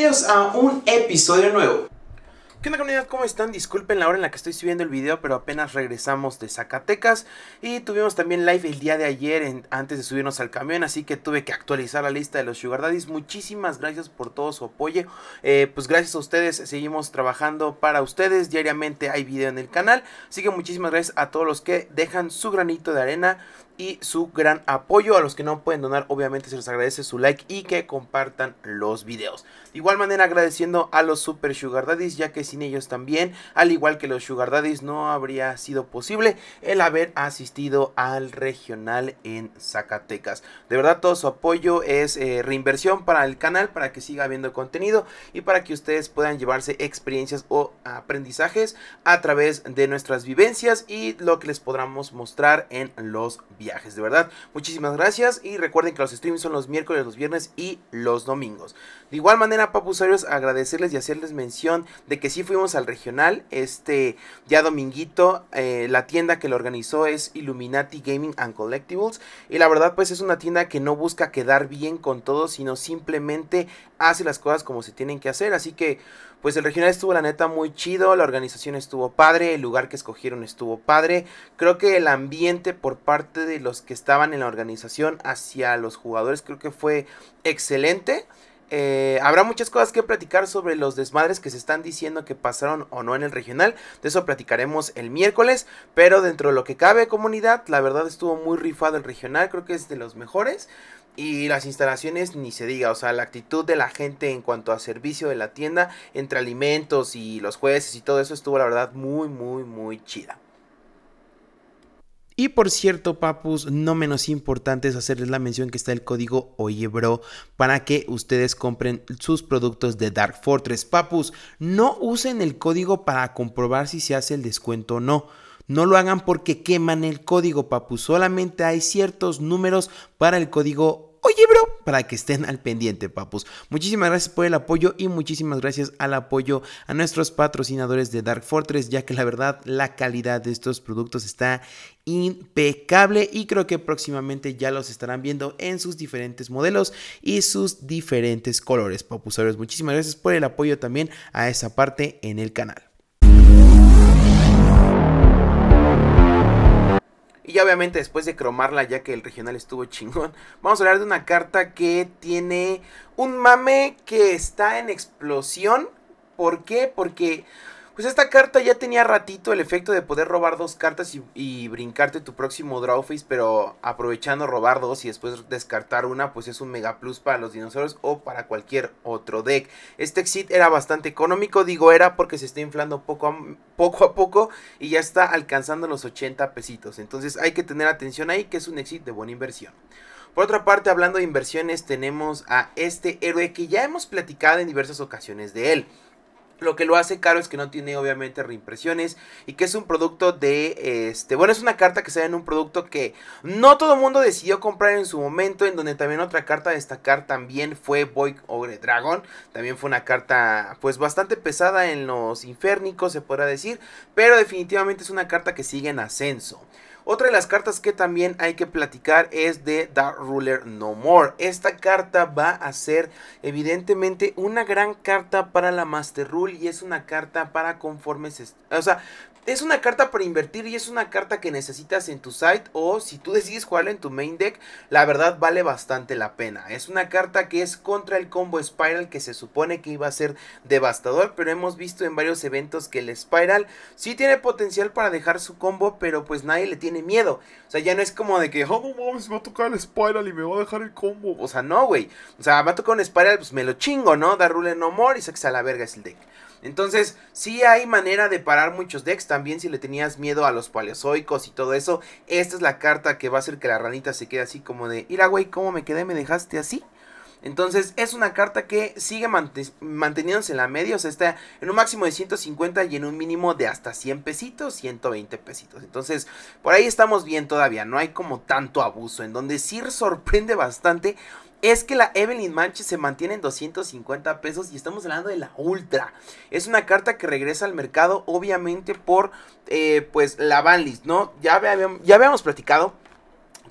bienvenidos a un episodio nuevo. ¿Qué onda comunidad? ¿Cómo están? Disculpen la hora en la que estoy subiendo el video, pero apenas regresamos de Zacatecas y tuvimos también live el día de ayer antes de subirnos al camión, así que tuve que actualizar la lista de los Sugar Daddies. Muchísimas gracias por todo su apoyo. Eh, pues gracias a ustedes seguimos trabajando para ustedes. Diariamente hay video en el canal, así que muchísimas gracias a todos los que dejan su granito de arena y su gran apoyo. A los que no pueden donar, obviamente se les agradece su like y que compartan los videos. De igual manera agradeciendo a los Super Sugar Daddies, ya que sin ellos también, al igual que los Sugar Daddies, no habría sido posible el haber asistido al regional en Zacatecas. De verdad, todo su apoyo es eh, reinversión para el canal, para que siga habiendo contenido y para que ustedes puedan llevarse experiencias o aprendizajes a través de nuestras vivencias y lo que les podamos mostrar en los viajes de verdad. Muchísimas gracias y recuerden que los streams son los miércoles, los viernes y los domingos. De igual manera, papusarios agradecerles y hacerles mención de que si fuimos al regional este ya dominguito. Eh, la tienda que lo organizó es Illuminati Gaming and Collectibles y la verdad pues es una tienda que no busca quedar bien con todo, sino simplemente hace las cosas como se tienen que hacer. Así que pues el regional estuvo la neta muy chido, la organización estuvo padre, el lugar que escogieron estuvo padre. Creo que el ambiente por parte de los que estaban en la organización hacia los jugadores creo que fue excelente. Eh, habrá muchas cosas que platicar sobre los desmadres que se están diciendo que pasaron o no en el regional. De eso platicaremos el miércoles. Pero dentro de lo que cabe comunidad, la verdad estuvo muy rifado el regional. Creo que es de los mejores y las instalaciones ni se diga, o sea, la actitud de la gente en cuanto a servicio de la tienda, entre alimentos y los jueces y todo eso estuvo la verdad muy, muy, muy chida. Y por cierto, papus, no menos importante es hacerles la mención que está el código OyeBro para que ustedes compren sus productos de Dark Fortress. Papus, no usen el código para comprobar si se hace el descuento o no. No lo hagan porque queman el código, papus. Solamente hay ciertos números para el código oye bro, para que estén al pendiente, papus. Muchísimas gracias por el apoyo y muchísimas gracias al apoyo a nuestros patrocinadores de Dark Fortress, ya que la verdad la calidad de estos productos está impecable y creo que próximamente ya los estarán viendo en sus diferentes modelos y sus diferentes colores, papus. Muchísimas gracias por el apoyo también a esa parte en el canal. Y obviamente después de cromarla, ya que el regional estuvo chingón, vamos a hablar de una carta que tiene un mame que está en explosión. ¿Por qué? Porque pues esta carta ya tenía ratito el efecto de poder robar dos cartas y, brincarte tu próximo draw face. pero aprovechando robar dos y después descartar una, pues es un mega plus para los dinosaurios o para cualquier otro deck. Este exit era bastante económico, digo era porque se está inflando poco a poco, a poco y ya está alcanzando los 80 pesitos. Entonces hay que tener atención ahí que es un exit de buena inversión. Por otra parte, hablando de inversiones, tenemos a este héroe que ya hemos platicado en diversas ocasiones de él. Lo que lo hace caro es que no tiene obviamente reimpresiones y que es un producto de este, bueno, es una carta que sale en un producto que no todo el mundo decidió comprar en su momento, en donde también otra carta a destacar también fue Boy Ogre Dragon, también fue una carta pues bastante pesada en los inférnicos se podrá decir, pero definitivamente es una carta que sigue en ascenso. Otra de las cartas que también hay que platicar es de Dark Ruler No More. Esta carta va a ser evidentemente una gran carta para la Master Rule y es una carta para conformes, o sea, es una carta para invertir y es una carta que necesitas en tu site o si tú decides jugarla en tu main deck, la verdad vale bastante la pena. Es una carta que es contra el combo Spiral que se supone que iba a ser devastador, pero hemos visto en varios eventos que el Spiral sí tiene potencial para dejar su combo, pero pues nadie le tiene miedo. O sea, ya no es como de que, oh, no mames, me va a tocar el Spiral y me va a dejar el combo. O sea, no, güey. O sea, me a tocar un Spiral, pues me lo chingo, ¿no? Dar rule no more y saques a la verga es el deck. Entonces, sí hay manera de parar muchos decks también si le tenías miedo a los paleozoicos y todo eso, esta es la carta que va a hacer que la ranita se quede así como de, mira güey, ¿cómo me quedé? ¿Me dejaste así? Entonces es una carta que sigue manteniéndose en la media, o sea, está en un máximo de 150 y en un mínimo de hasta 100 pesitos, 120 pesitos. Entonces por ahí estamos bien todavía, no hay como tanto abuso, en donde sí sorprende bastante es que la Evelyn Manche se mantiene en 250 pesos y estamos hablando de la Ultra. Es una carta que regresa al mercado obviamente por eh, pues la Banlist, ¿no? ya habíamos platicado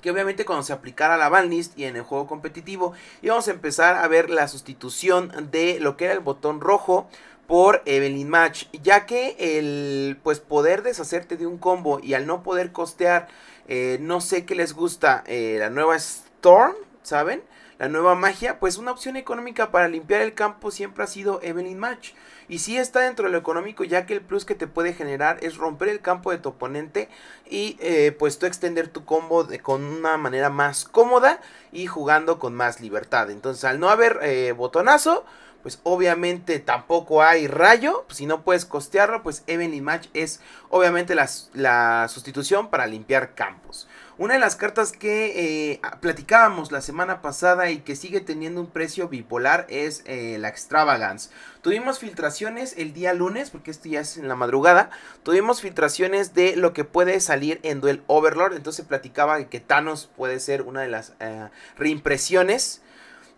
que obviamente cuando se aplicara la banlist y en el juego competitivo íbamos a empezar a ver la sustitución de lo que era el botón rojo por Evelyn Match, ya que el pues poder deshacerte de un combo y al no poder costear, eh, no sé qué les gusta, eh, la nueva Storm, ¿saben? la nueva magia, pues una opción económica para limpiar el campo siempre ha sido Evelyn Match. Y sí está dentro de lo económico, ya que el plus que te puede generar es romper el campo de tu oponente y eh, pues tú extender tu combo con una manera más cómoda y jugando con más libertad. Entonces al no haber eh, botonazo, pues obviamente tampoco hay rayo. si no puedes costearlo, pues Evelyn Match es obviamente la, la sustitución para limpiar campos. Una de las cartas que eh, platicábamos la semana pasada y que sigue teniendo un precio bipolar es eh, la Extravagance. Tuvimos filtraciones el día lunes, porque esto ya es en la madrugada. Tuvimos filtraciones de lo que puede salir en Duel Overlord. Entonces platicaba que Thanos puede ser una de las eh, reimpresiones.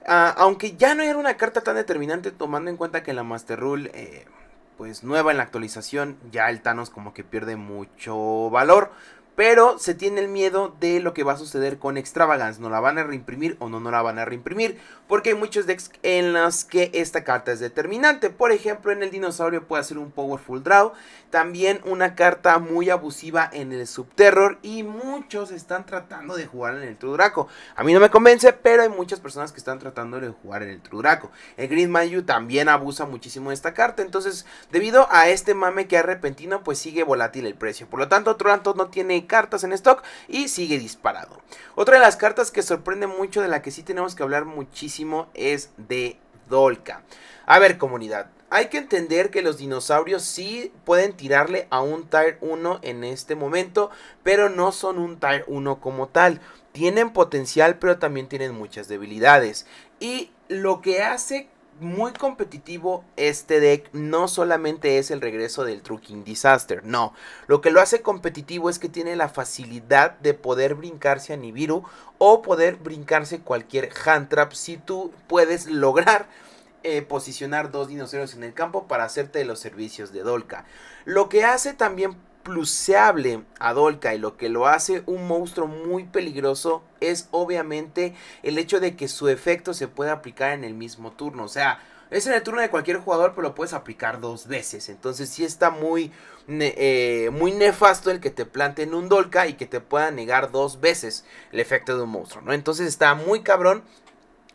Ah, aunque ya no era una carta tan determinante, tomando en cuenta que la Master Rule pues nueva en la actualización, ya el Thanos como que pierde mucho valor. Pero se tiene el miedo de lo que va a suceder con Extravagance. ¿No la van a reimprimir o no, no la van a reimprimir? porque hay muchos decks en los que esta carta es determinante. Por ejemplo, en el dinosaurio puede ser un Powerful Draw, también una carta muy abusiva en el Subterror y muchos están tratando de jugar en el Draco. A mí no me convence, pero hay muchas personas que están tratando de jugar en el Draco. El Green Mayu también abusa muchísimo de esta carta, entonces debido a este mame que es repentino, pues sigue volátil el precio. Por lo tanto, Toronto no tiene cartas en stock y sigue disparado. Otra de las cartas que sorprende mucho, de la que sí tenemos que hablar muchísimo, es de Dolka A ver, comunidad. Hay que entender que los dinosaurios sí pueden tirarle a un Tier 1 en este momento, pero no son un Tier 1 como tal. Tienen potencial, pero también tienen muchas debilidades. Y lo que hace muy competitivo este deck no solamente es el regreso del Trucking Disaster, no. Lo que lo hace competitivo es que tiene la facilidad de poder brincarse a Nibiru o poder brincarse cualquier hand trap si tú puedes lograr eh, posicionar dos dinosaurios en el campo para hacerte los servicios de Dolka. Lo que hace también pluseable a Dolka y lo que lo hace un monstruo muy peligroso es obviamente el hecho de que su efecto se pueda aplicar en el mismo turno. O sea, es en el turno de cualquier jugador, pero lo puedes aplicar dos veces. Entonces si está muy, eh, muy nefasto el que te planten un Dolka y que te pueda negar dos veces el efecto de un monstruo, ¿no? Entonces está muy cabrón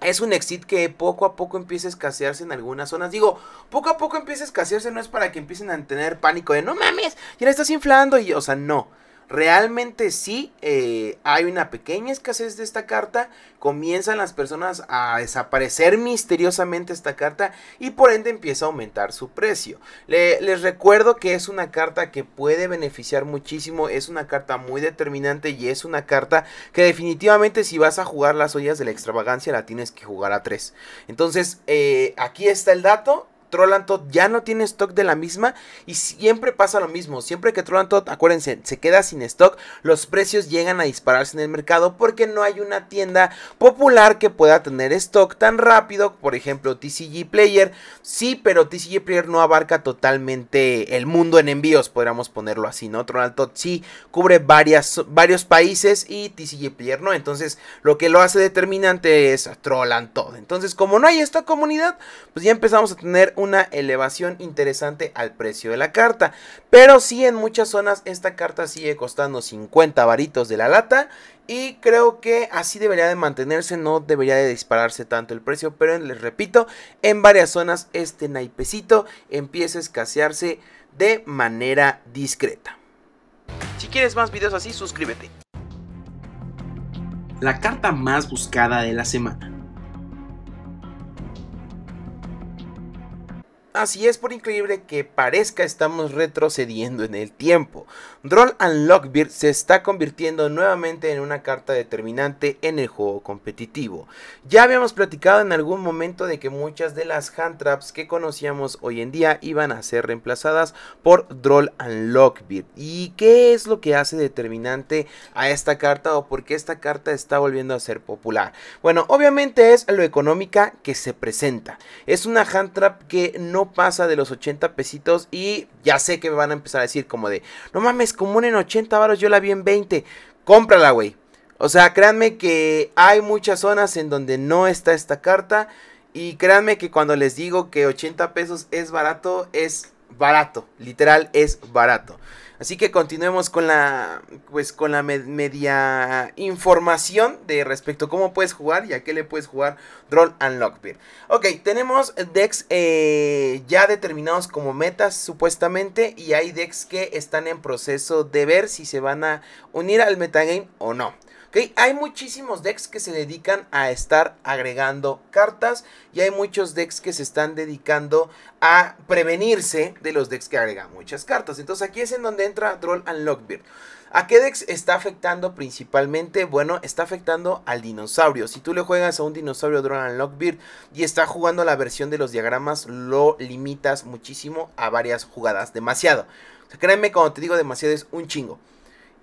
es un exit que poco a poco empieza a escasearse en algunas zonas. Digo, poco a poco empieza a escasearse, no es para que empiecen a tener pánico de no mames, ya la estás inflando. Y, o sea, no. Realmente sí eh, hay una pequeña escasez de esta carta, comienzan las personas a desaparecer misteriosamente esta carta y por ende empieza a aumentar su precio. les recuerdo que es una carta que puede beneficiar muchísimo, es una carta muy determinante y es una carta que definitivamente si vas a jugar las ollas de la extravagancia la tienes que jugar a 3. Entonces eh, aquí está el dato, Trollantot ya no tiene stock de la misma y siempre pasa lo mismo. Siempre que Trollantot, acuérdense, se queda sin stock, los precios llegan a dispararse en el mercado porque no hay una tienda popular que pueda tener stock tan rápido. Por ejemplo, TCG Player, sí, pero TCG Player no abarca totalmente el mundo en envíos, podríamos ponerlo así, ¿no? Trollantot sí cubre varias, varios países y TCG Player no. Entonces, lo que lo hace determinante es Trollantot. Entonces, como no hay esta comunidad, pues ya empezamos a tener una elevación interesante al precio de la carta. Pero si en muchas zonas esta carta sigue costando 50 varitos de la lata. Y creo que así debería de mantenerse, no debería de dispararse tanto el precio. Pero les repito, en varias zonas este naipecito empieza a escasearse de manera discreta. Si quieres más videos así, suscríbete. La carta más buscada de la semana. Así es, por increíble que parezca, estamos retrocediendo en el tiempo. Droll and Lockbeard se está convirtiendo nuevamente en una carta determinante en el juego competitivo. Ya habíamos platicado en algún momento de que muchas de las hand traps que conocíamos hoy en día iban a ser reemplazadas por Droll and Lockbeard. ¿Y qué es lo que hace determinante a esta carta o por qué esta carta está volviendo a ser popular? Bueno, obviamente es lo económica que se presenta. Es una hand trap que no pasa de los 80 pesitos y ya sé que me van a empezar a decir como de, no mames, común en 80 varos, yo la vi en 20, cómprala, güey. O sea, créanme que hay muchas zonas en donde no está esta carta y créanme que cuando les digo que 80 pesos es barato, es barato, literal es barato. Así que continuemos con la pues con la media información de respecto a cómo puedes jugar y a qué le puedes jugar Droll and Ok, tenemos decks eh, ya determinados como metas supuestamente y hay decks que están en proceso de ver si se van a unir al metagame o no. Hay muchísimos decks que se dedican a estar agregando cartas y hay muchos decks que se están dedicando a prevenirse de los decks que agregan muchas cartas. Entonces aquí es en donde entra Droll and Lockbeard. ¿A qué decks está afectando principalmente? Bueno, está afectando al dinosaurio. Si tú le juegas a un dinosaurio Droll and y está jugando la versión de los diagramas, lo limitas muchísimo a varias jugadas. Demasiado. Créeme créanme, cuando te digo demasiado es un chingo.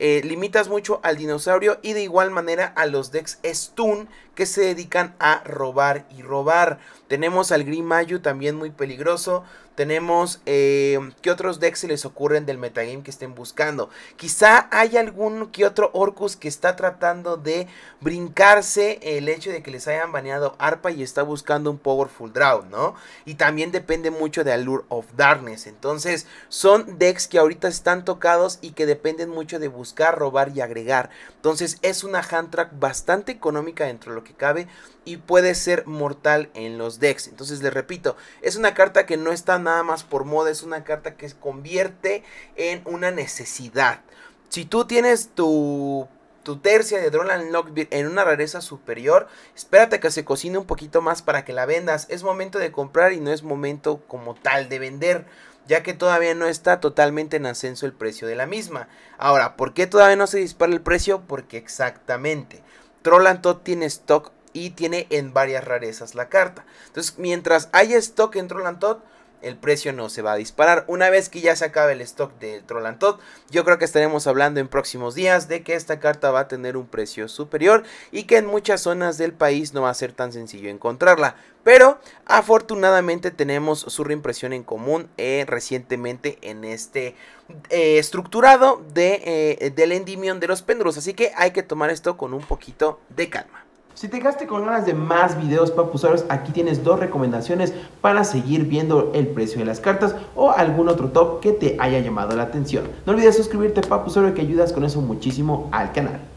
Eh, limitas mucho al dinosaurio y de igual manera a los decks stun que se dedican a robar y robar. Tenemos al Green Mayu también muy peligroso. Tenemos que eh, qué otros decks se les ocurren del metagame que estén buscando. Quizá hay algún que otro Orcus que está tratando de brincarse el hecho de que les hayan baneado Arpa y está buscando un Powerful Draw, ¿no? Y también depende mucho de Allure of Darkness. Entonces son decks que ahorita están tocados y que dependen mucho de buscar, robar y agregar. Entonces es una hand track bastante económica dentro de lo que cabe y puede ser mortal en los decks. Entonces les repito, es una carta que no está nada más por moda, es una carta que se convierte en una necesidad. Si tú tienes tu, tercia de Drolan Lockbeard en una rareza superior, espérate que se cocine un poquito más para que la vendas. Es momento de comprar y no es momento como tal de vender ya que todavía no está totalmente en ascenso el precio de la misma. Ahora, ¿por qué todavía no se dispara el precio? Porque exactamente, Trollantot tiene stock y tiene en varias rarezas la carta. Entonces, mientras haya stock en Trollantot, el precio no se va a disparar. Una vez que ya se acabe el stock de Trollantot, yo creo que estaremos hablando en próximos días de que esta carta va a tener un precio superior y que en muchas zonas del país no va a ser tan sencillo encontrarla. Pero afortunadamente tenemos su reimpresión en común eh, recientemente en este eh, estructurado de, eh, del endimión de los péndulos. Así que hay que tomar esto con un poquito de calma. Si te quedaste con ganas de más videos papusaros aquí tienes dos recomendaciones para seguir viendo el precio de las cartas o algún otro top que te haya llamado la atención. No olvides suscribirte papusaurio que ayudas con eso muchísimo al canal.